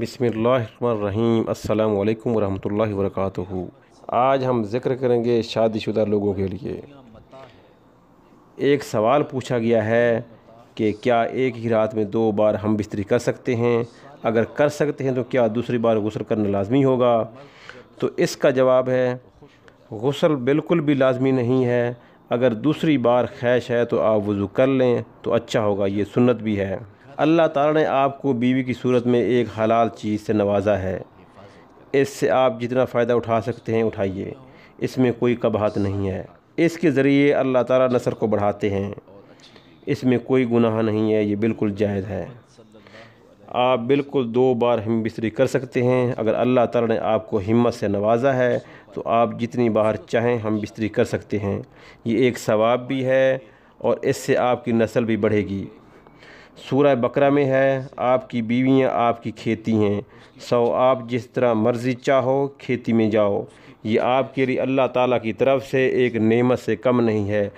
बिसमीम् अल्लाम वरहमल वर्क आज हम ज़िक्र करेंगे शादीशुदा लोगों के लिए एक सवाल पूछा गया है कि क्या एक ही रात में दो बार हम बिस्तरी कर सकते हैं अगर कर सकते हैं तो क्या दूसरी बार गसल करना लाजमी होगा तो इसका जवाब है गसल बिल्कुल भी लाजमी नहीं है अगर दूसरी बार खैश है तो आप वज़ू कर लें तो अच्छा होगा ये सुन्नत भी है अल्लाह ताला ने आपको बीवी की सूरत में एक हलाल चीज़ से नवाजा है इससे आप जितना फ़ायदा उठा सकते हैं उठाइए इसमें कोई कबाहत नहीं है इसके ज़रिए अल्लाह ताला नसर को बढ़ाते हैं इसमें कोई गुनाह नहीं है ये बिल्कुल जायज़ है आप बिल्कुल दो बार हम बिस्तरी कर सकते हैं अगर अल्लाह ताला ने आपको हिम्मत से नवाजा है तो आप जितनी बार चाहें हम बिस्तरी कर सकते हैं ये एक सवाब भी है और इससे आपकी नस्ल भी बढ़ेगी सूर्य बकरा में है आपकी बीवियाँ आपकी खेती हैं सो आप जिस तरह मर्ज़ी चाहो खेती में जाओ ये आपके लिए अल्लाह ताला की तरफ से एक नेमत से कम नहीं है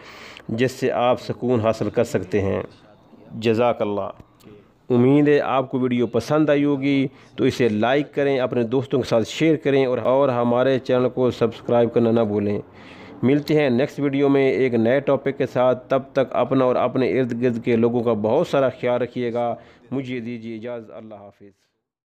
जिससे आप सुकून हासिल कर सकते हैं जजाकल्ला उम्मीद है आपको वीडियो पसंद आई होगी तो इसे लाइक करें अपने दोस्तों के साथ शेयर करें और, और हमारे चैनल को सब्सक्राइब करना ना भूलें मिलते हैं नेक्स्ट वीडियो में एक नए टॉपिक के साथ तब तक अपना और अपने इर्द गिर्द के लोगों का बहुत सारा ख्याल रखिएगा मुझे दीजिए इजाज़ अल्लाह हाफिज़